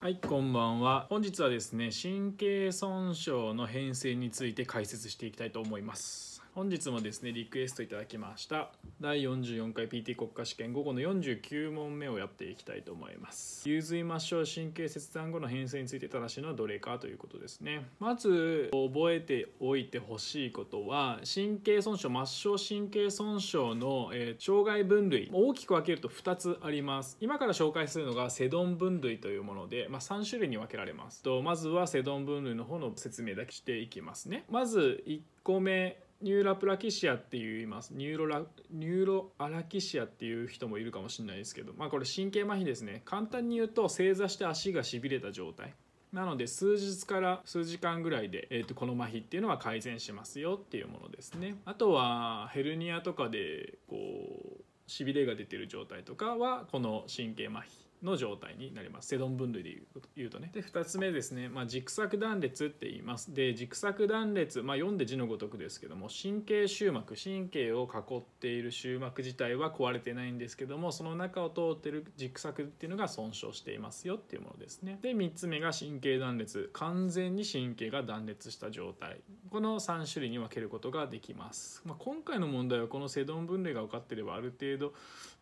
はい、こんばんは。本日はですね、神経損傷の変性について解説していきたいと思います。本日もですねリクエストいただきました第44回 PT 国家試験午後の49問目をやっていきたいと思います融髄抹消神経切断後の変性について正しいのはどれかということですねまず覚えておいてほしいことは神経損傷末梢神経損傷の、えー、障害分類大きく分けると2つあります今から紹介するのがセドン分類というもので、まあ、3種類に分けられますとまずはセドン分類の方の説明だけしていきますねまず1個目ニューラプラキシアっていういますニューロラニューロアラキシアっていう人もいるかもしれないですけど、まあ、これ神経麻痺ですね簡単に言うと正座して足がしびれた状態なので数日から数時間ぐらいで、えー、とこの麻痺っていうのは改善しますよっていうものですねあとはヘルニアとかでこうしびれが出てる状態とかはこの神経麻痺の状態になりますセドン分類で言うとね。で2つ目ですね、まあ、軸索断裂って言います。で軸索断裂、まあ、読んで字のごとくですけども神経終膜神経を囲っている終膜自体は壊れてないんですけどもその中を通ってる軸索っていうのが損傷していますよっていうものですね。で3つ目が神経断裂完全に神経が断裂した状態この3種類に分けることができます。まあ、今回の問題はこのセドン分類が分かってればある程度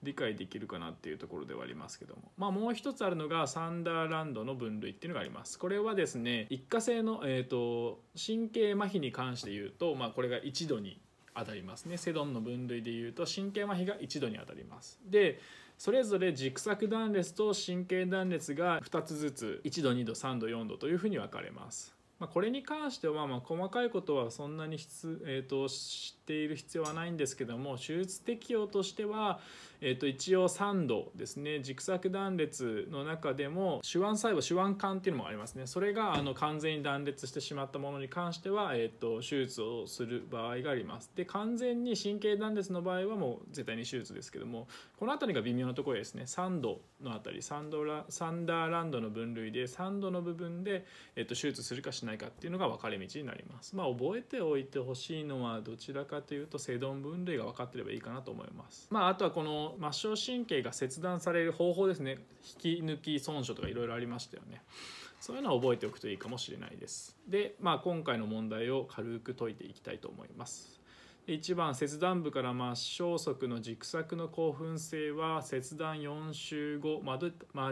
理解できるかなっていうところではありますけども、ままあ、もう一つあるのがサンダーランドの分類っていうのがありますこれはですね一過性の、えーと、神経麻痺に関して言うと、まあ、これが1度に当たりますねセドンの分類で言うと神経麻痺が1度に当たりますでそれぞれ軸索断裂と神経断裂が2つずつ1度2度3度4度というふうに分かれますまあ、これに関してはま細かいことはそんなにえー、と知っている必要はないんですけども手術適用としては、えー、と一応3度ですね軸索断裂の中でも手腕細胞手腕管っていうのもありますねそれがあの完全に断裂してしまったものに関しては、えー、と手術をする場合がありますで完全に神経断裂の場合はもう絶対に手術ですけどもこの辺りが微妙なところですね3度の辺りサンドラサンダーランドの分類で3度の部分で、えー、と手術するかしないないかっていうのが分かれ道になります。まあ覚えておいてほしいのはどちらかというとドン分類が分かってればいいかなと思います。まああとはこの末梢神経が切断される方法ですね引き抜き損傷とかいろいろありましたよね。そういうのは覚えておくといいかもしれないです。で、まあ、今回の問題を軽く解いていきたいと思います。1番切断部から末梢側の軸索の興奮性は切断4週後ま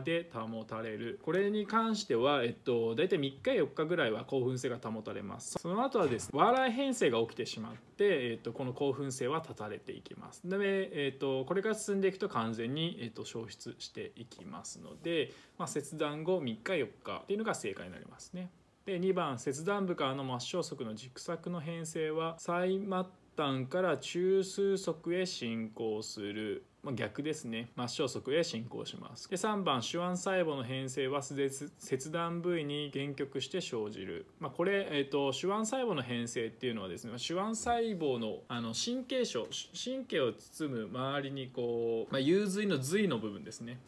で保たれるこれに関しては、えっと、大体3日4日ぐらいは興奮性が保たれますその後はですね笑い変性が起きてしまって、えっと、この興奮性は断たれていきますで、えっと、これが進んでいくと完全に、えっと、消失していきますので、まあ、切断後3日4日っていうのが正解になりますねで2番切断部からの末梢側の軸索の変性は再末端から中枢側へ進行する、まあ、逆ですね末梢側へ進行しますで3番手腕細胞の変性は切断部位に限局して生じる、まあ、これ、えーと、手腕細胞の変性っていうのはですね手腕細胞のあの神経症神経を包む周りにこう、まあ、髄の髄の部分ですね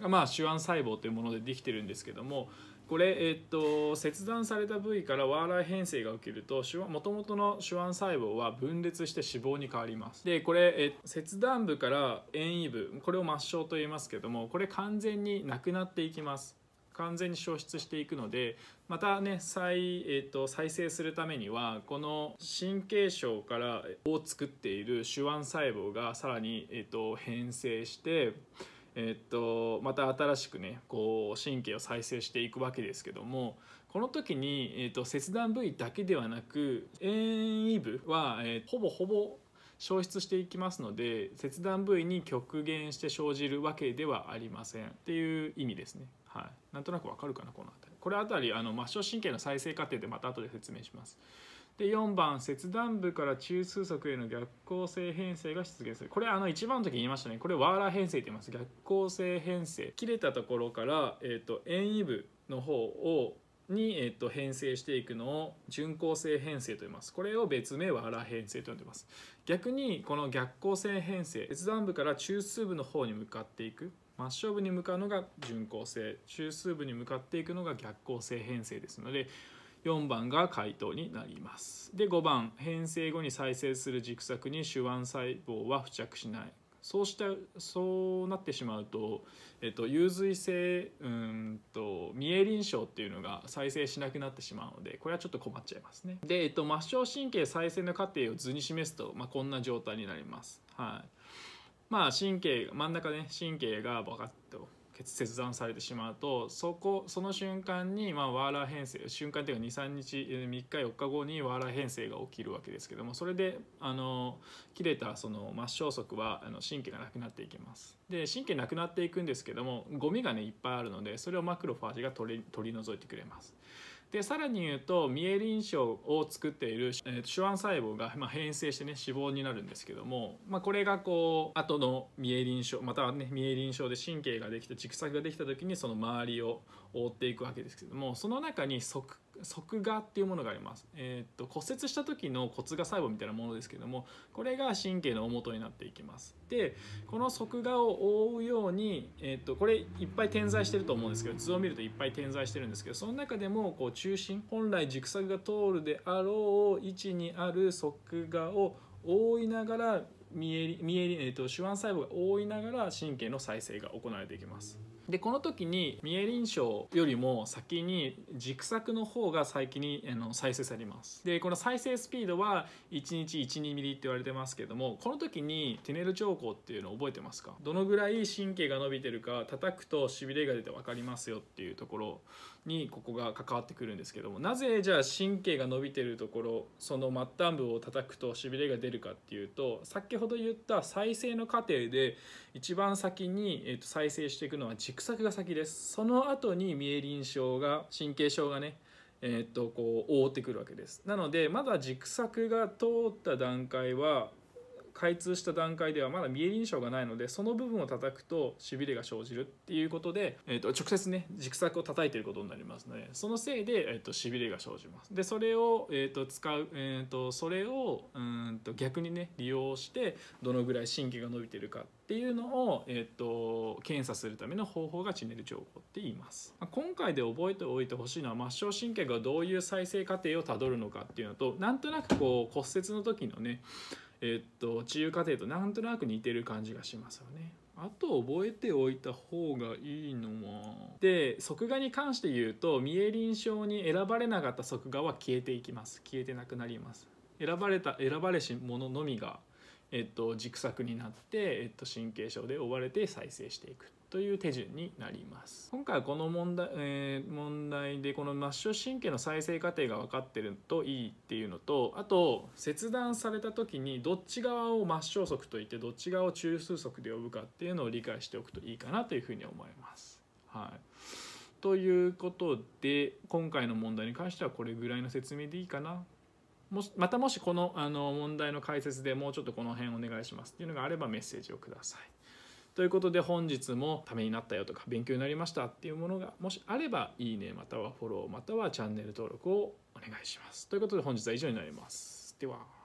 がまあ手腕細胞というものでできてるんですけどもこれ、えっと、切断された部位からワーラー変性が起きるともともとの手腕細胞は分裂して脂肪に変わりますでこれ、え切断部から遠位部これを抹消と言いますけどもこれ完全になくなっていきます完全に消失していくのでまたね再,、えーと、再生するためにはこの神経症からを作っている手腕細胞がさらに、えーと、と変性してえっとまた新しくねこう神経を再生していくわけですけどもこの時に、えっと、切断部位だけではなく遠位部は、えほぼほぼ消失していきますので切断部位に極限して生じるわけではありませんっていう意味ですね。はい、なんとなくわかるかなこの辺りこれあたりあの末梢神経の再生過程でまた後で説明します。で4番切断部から中枢側への逆行性編成が出現するこれあの1番の時言いましたねこれワーラー編成って言います逆行性編成切れたところから、えーと、遠位部の方をに、えーと、編成していくのを順行性編成と言いますこれを別名ワーラー編成と呼んでます逆にこの逆行性編成切断部から中枢部の方に向かっていく末梢部に向かうのが順行性中枢部に向かっていくのが逆行性編成ですので4番が回答になりますで5番変性後に再生する軸索に手腕細胞は付着しないそうしたそうなってしまうと、えっと、有髄性うんとミエリン症っていうのが再生しなくなってしまうのでこれはちょっと困っちゃいますねで、えっと、末梢神経再生の過程を図に示すと、まあ、こんな状態になりますはいまあ神経真ん中ね神経がバカッと切断されてしまうとそこその瞬間に、まあ、ワーラー編成瞬間というか23日3日4日後にワーラー編成が起きるわけですけどもそれであの切れたその末梢束はあの神経がなくなっていきます。で神経なくなっていくんですけどもゴミがねいっぱいあるのでそれをマクロファージが取り取り除いてくれます。でさらに言うとミエリン症を作っている手腕細胞が変性してね脂肪になるんですけども、まあ、これがこう後のミエリン症またはねミエリン症で神経ができて軸索ができた時にその周りを覆っていくわけですけどもその中に側側芽っていうものがあります、えー、っと骨折した時の骨芽細胞みたいなものですけどもこれが神経の元になっていきますでこの側芽を覆うように、えー、っとこれいっぱい点在してると思うんですけど図を見るといっぱい点在してるんですけどその中でもこう中心本来軸索が通るであろう位置にある側芽を覆いながら見えり見えり、えー、と手腕細胞が覆いながら神経の再生が行われていきます。でこの時にミエリン賞よりも先に軸索の方が最近にあの再生されますでこの再生スピードは1日12ミリって言われてますけどもこの時にテネル兆候っていうのを覚えてますかどのぐらい神経が伸びてるか叩くとしびれが出て分かりますよっていうところにここが関わってくるんですけどもなぜじゃあ神経が伸びてるところその末端部を叩くとしびれが出るかっていうと先ほど言った再生の過程で一番先に、えー、と再生していくのは軸索が先ですその後にミエリン症が神経症がねえー、っとこう覆ってくるわけですなのでまだ軸索が通った段階は開通した段階ではまだ見えリンがないのでその部分を叩くとしびれが生じるっていうことで、えーと、直接ね軸索を叩いてることになりますのでそのせいで、えーと、しびれが生じますでそれを、えーと、使う、えー、とそれをうんと逆にね利用してどのぐらい神経が伸びてるかっていうのを、えー、と検査するための方法がチネル療って言います今回で覚えておいてほしいのは末梢神経がどういう再生過程をたどるのかっていうのとなんとなくこう骨折の時のねえっと治癒過程となんとなく似てる感じがしますよね。あと覚えておいた方がいいのはで側画に関して言うとミエリン症に選ばれなかった側画は消えていきます消えてなくなります選ばれた選ばれし者のみが、えっと、軸索になって、えっと、神経症で追われて再生していくという手順になります今回はこの問題,、えー、問題でこの末梢神経の再生過程が分かってるといいっていうのとあと切断された時にどっち側を末梢側といってどっち側を中枢側で呼ぶかっていうのを理解しておくといいかなというふうに思います。はい、ということで今回の問題に関してはこれぐらいの説明でいいかなもしまたもしこのあの問題の解説でもうちょっとこの辺お願いしますっていうのがあればメッセージをください。ということで本日もためになったよとか勉強になりましたっていうものがもしあればいいねまたはフォローまたはチャンネル登録をお願いします。ということで本日は以上になります。では。